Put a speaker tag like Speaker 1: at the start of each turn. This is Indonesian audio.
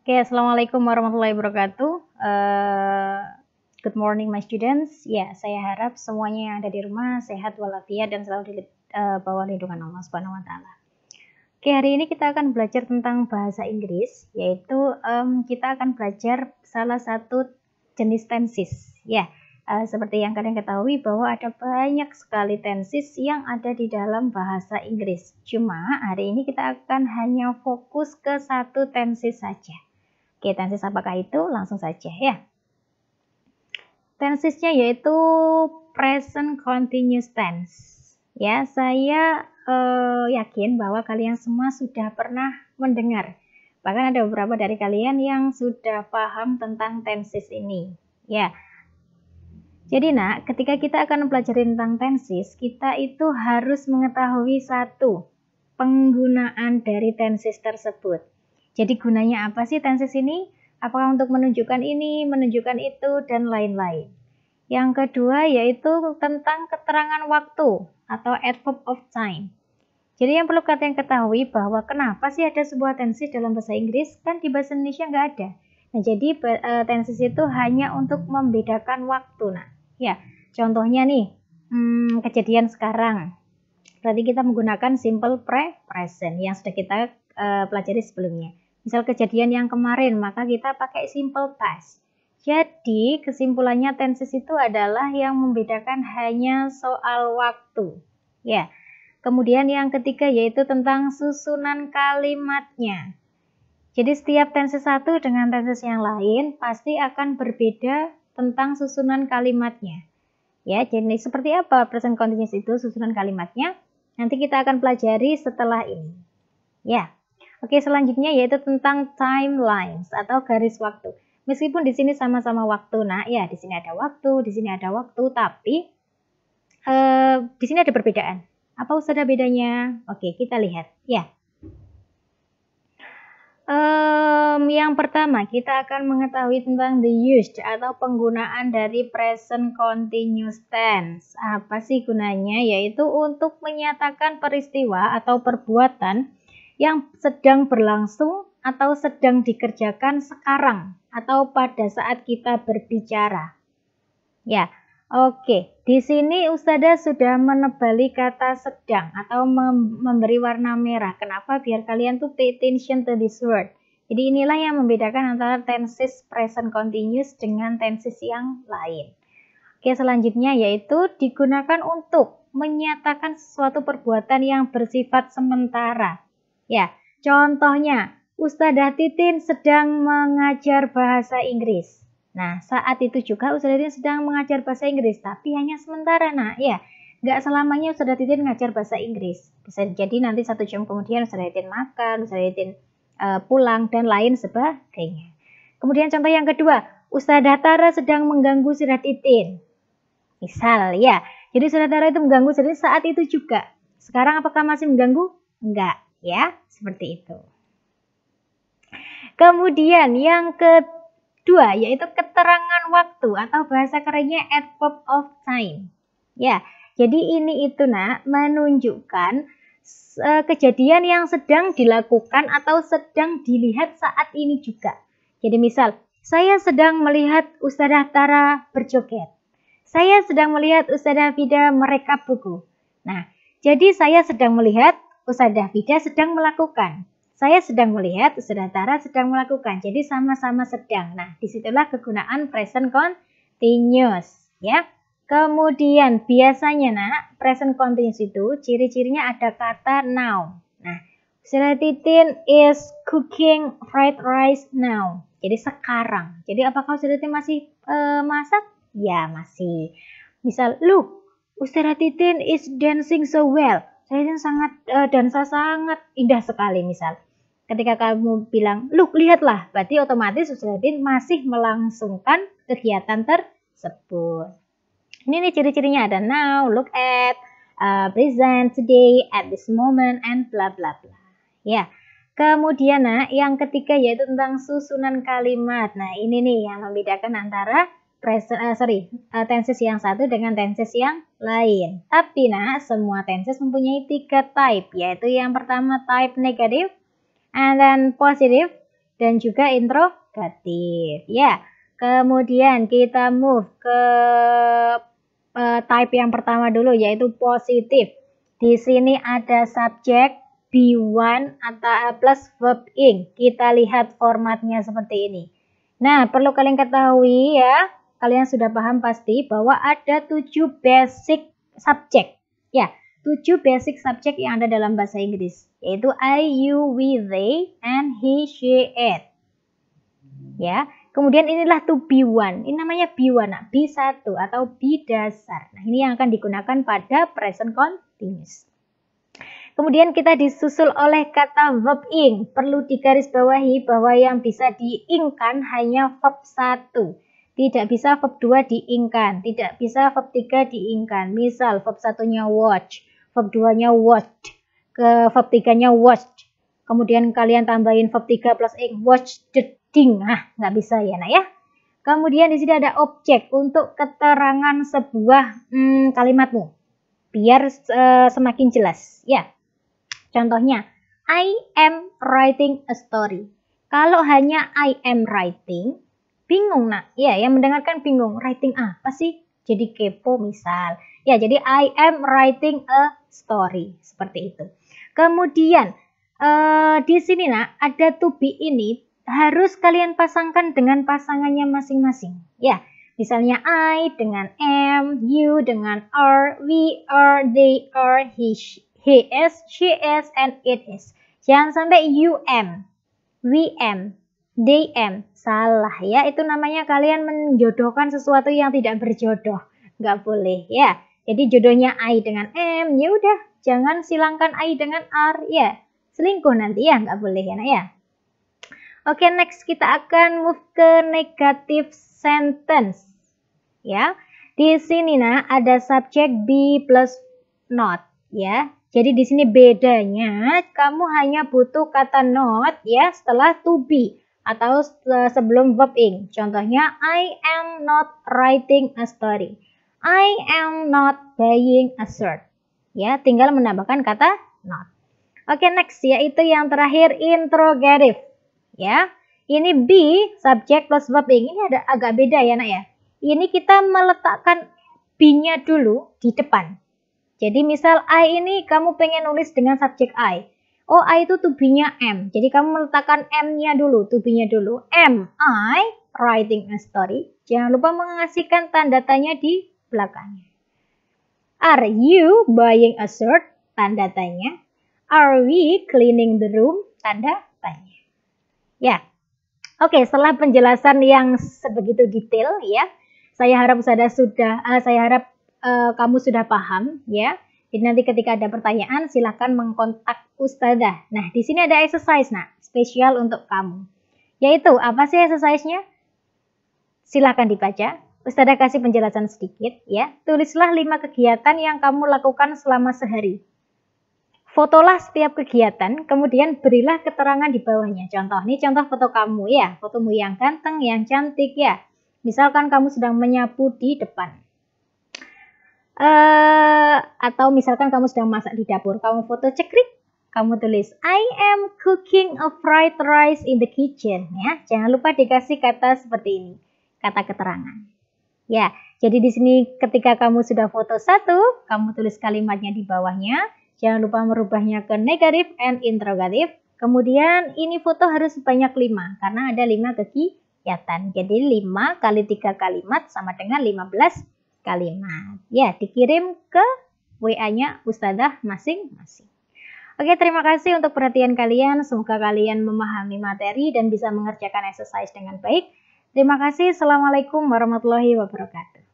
Speaker 1: Oke, okay, assalamualaikum warahmatullahi wabarakatuh. Uh, good morning, my students. Ya, yeah, saya harap semuanya yang ada di rumah sehat walafiat dan selalu di uh, bawah lindungan Allah Subhanahu Wa Taala. Oke, okay, hari ini kita akan belajar tentang bahasa Inggris, yaitu um, kita akan belajar salah satu jenis tenses. Ya, yeah, uh, seperti yang kalian ketahui bahwa ada banyak sekali tenses yang ada di dalam bahasa Inggris. Cuma hari ini kita akan hanya fokus ke satu tenses saja. Oke, tensis apakah itu? Langsung saja ya. Tensisnya yaitu present continuous tense. Ya, saya eh, yakin bahwa kalian semua sudah pernah mendengar. Bahkan ada beberapa dari kalian yang sudah paham tentang tensis ini. Ya, jadi nak, ketika kita akan mempelajari tentang tensis, kita itu harus mengetahui satu, penggunaan dari tensis tersebut. Jadi gunanya apa sih tenses ini? Apakah untuk menunjukkan ini, menunjukkan itu, dan lain-lain. Yang kedua yaitu tentang keterangan waktu atau adverb of time. Jadi yang perlu kalian ketahui bahwa kenapa sih ada sebuah tenses dalam bahasa Inggris kan di bahasa Indonesia nggak ada. Nah jadi eh, tenses itu hanya untuk membedakan waktu. Nah ya contohnya nih hmm, kejadian sekarang. Berarti kita menggunakan simple pre present yang sudah kita Eh, pelajari sebelumnya. Misal kejadian yang kemarin, maka kita pakai simple past. Jadi, kesimpulannya tenses itu adalah yang membedakan hanya soal waktu. Ya. Kemudian yang ketiga yaitu tentang susunan kalimatnya. Jadi setiap tenses satu dengan tenses yang lain pasti akan berbeda tentang susunan kalimatnya. Ya, jadi seperti apa present continuous itu susunan kalimatnya? Nanti kita akan pelajari setelah ini. Ya. Oke, selanjutnya yaitu tentang timelines atau garis waktu. Meskipun di sini sama-sama waktu, nah ya di sini ada waktu, di sini ada waktu, tapi eh, di sini ada perbedaan. Apa usada bedanya? Oke, kita lihat. Ya. Um, yang pertama, kita akan mengetahui tentang the use atau penggunaan dari present continuous tense. Apa sih gunanya? Yaitu untuk menyatakan peristiwa atau perbuatan yang sedang berlangsung atau sedang dikerjakan sekarang atau pada saat kita berbicara. Ya, oke. Di sini Ustazah sudah menebali kata sedang atau memberi warna merah. Kenapa? Biar kalian tuh pay attention to this word. Jadi inilah yang membedakan antara tenses present continuous dengan tenses yang lain. Oke, selanjutnya yaitu digunakan untuk menyatakan sesuatu perbuatan yang bersifat sementara Ya, contohnya Ustadzah Titin sedang mengajar bahasa Inggris. Nah, saat itu juga Ustadzah Titin sedang mengajar bahasa Inggris, tapi hanya sementara. Nah, ya, nggak selamanya Ustadzah Titin ngajar bahasa Inggris. Bisa jadi nanti satu jam kemudian Ustadzah Titin makan, Ustadzah Titin uh, pulang, dan lain sebagainya. Kemudian contoh yang kedua, Ustadzah Tara sedang mengganggu Ustadzah Titin. Misal, ya. Jadi Ustadzah Tara itu mengganggu, Titin saat itu juga. Sekarang apakah masih mengganggu? Enggak. Ya, seperti itu. Kemudian yang kedua yaitu keterangan waktu atau bahasa kerennya adverb of time. Ya, jadi ini itu nak menunjukkan kejadian yang sedang dilakukan atau sedang dilihat saat ini juga. Jadi misal, saya sedang melihat Ustazah Tara berjoget. Saya sedang melihat Ustazah Fida mereka buku. Nah, jadi saya sedang melihat Ustadz Davida sedang melakukan. Saya sedang melihat, Ustadz Tara sedang melakukan. Jadi sama-sama sedang. Nah, disitulah kegunaan present continuous. Ya. Kemudian biasanya nak, present continuous itu ciri-cirinya ada kata now. Nah, Ustadz Titin is cooking fried rice now. Jadi sekarang. Jadi apakah Ustadz Titin masih uh, masak? Ya, masih. Misal, look, Ustadz Titin is dancing so well saya sangat uh, dansa sangat indah sekali misal ketika kamu bilang look lihatlah berarti otomatis Usreddin masih melangsungkan kegiatan tersebut ini nih ciri-cirinya ada now look at uh, present today at this moment and bla bla bla ya kemudian nah yang ketiga yaitu tentang susunan kalimat nah ini nih yang membedakan antara pressure, uh, eh, sorry, uh, tenses yang satu dengan tenses yang lain. Tapi nah, semua tenses mempunyai tiga type, yaitu yang pertama type negatif, eh, and then positif, dan juga interrogatif. Ya, yeah. kemudian kita move ke uh, type yang pertama dulu, yaitu positif. Di sini ada subjek, B1 atau plus verb ing. Kita lihat formatnya seperti ini. Nah, perlu kalian ketahui ya, kalian sudah paham pasti bahwa ada tujuh basic subject Ya, tujuh basic subject yang ada dalam bahasa Inggris, yaitu I, you, we, they, and he, she, it. Ya, kemudian inilah to be one. Ini namanya be one, nah, be satu atau be dasar. Nah, ini yang akan digunakan pada present continuous. Kemudian kita disusul oleh kata verb ing. Perlu digarisbawahi bahwa yang bisa diingkan hanya verb satu tidak bisa verb 2 diingkan, tidak bisa verb 3 diingkan. Misal verb satunya watch, verb 2-nya watch, ke verb 3-nya watched. Kemudian kalian tambahin verb 3 plus ing, watched thing. Ah, nggak bisa ya, nak ya. Kemudian di sini ada objek untuk keterangan sebuah hmm, kalimatmu. Biar uh, semakin jelas, ya. Contohnya, I am writing a story. Kalau hanya I am writing, bingung nak ya yang mendengarkan bingung writing apa sih jadi kepo misal ya jadi I am writing a story seperti itu kemudian uh, di sini nak ada to be ini harus kalian pasangkan dengan pasangannya masing-masing ya misalnya I dengan M you dengan R we are they are he he is she is and it is jangan sampai you am we am Dm Salah ya, itu namanya kalian menjodohkan sesuatu yang tidak berjodoh. Nggak boleh ya. Jadi jodohnya I dengan M, ya udah. Jangan silangkan I dengan R ya. Selingkuh nanti ya, nggak boleh ya nak ya. Oke, next kita akan move ke negative sentence. Ya, di sini nah ada subjek B plus not ya. Jadi di sini bedanya kamu hanya butuh kata not ya setelah to be atau sebelum verb ing. Contohnya, I am not writing a story. I am not buying a shirt. Ya, tinggal menambahkan kata not. Oke, okay, next yaitu yang terakhir interrogative. Ya, ini be subject plus verb ing. Ini ada agak beda ya, Nak ya. Ini kita meletakkan be-nya dulu di depan. Jadi misal I ini kamu pengen nulis dengan subjek I. Oh, I itu tubinya M, Jadi kamu meletakkan m nya dulu, tubinya dulu. M I writing a story? Jangan lupa mengasihkan tanda tanya di belakangnya. Are you buying a shirt? Tanda tanya. Are we cleaning the room? Tanda tanya. Ya. Oke, setelah penjelasan yang sebegitu detail ya, saya harap sudah sudah eh, uh, saya harap uh, kamu sudah paham ya jadi nanti ketika ada pertanyaan silahkan mengkontak ustazah. Nah, di sini ada exercise nah, spesial untuk kamu. Yaitu apa sih exercise-nya? Silahkan dibaca. Ustazah kasih penjelasan sedikit ya. Tulislah 5 kegiatan yang kamu lakukan selama sehari. Fotolah setiap kegiatan, kemudian berilah keterangan di bawahnya. Contoh, ini contoh foto kamu ya, fotomu yang ganteng, yang cantik ya. Misalkan kamu sedang menyapu di depan uh, atau misalkan kamu sedang masak di dapur, kamu foto cekrik, kamu tulis I am cooking a fried rice in the kitchen ya. Jangan lupa dikasih kata seperti ini, kata keterangan. Ya, jadi di sini ketika kamu sudah foto satu, kamu tulis kalimatnya di bawahnya. Jangan lupa merubahnya ke negatif and interrogative. Kemudian ini foto harus sebanyak 5 karena ada 5 kegiatan. Jadi 5 kali 3 kalimat sama dengan 15 kalimat. Ya, dikirim ke WA-nya ustazah masing-masing. Oke, terima kasih untuk perhatian kalian. Semoga kalian memahami materi dan bisa mengerjakan exercise dengan baik. Terima kasih. Assalamualaikum warahmatullahi wabarakatuh.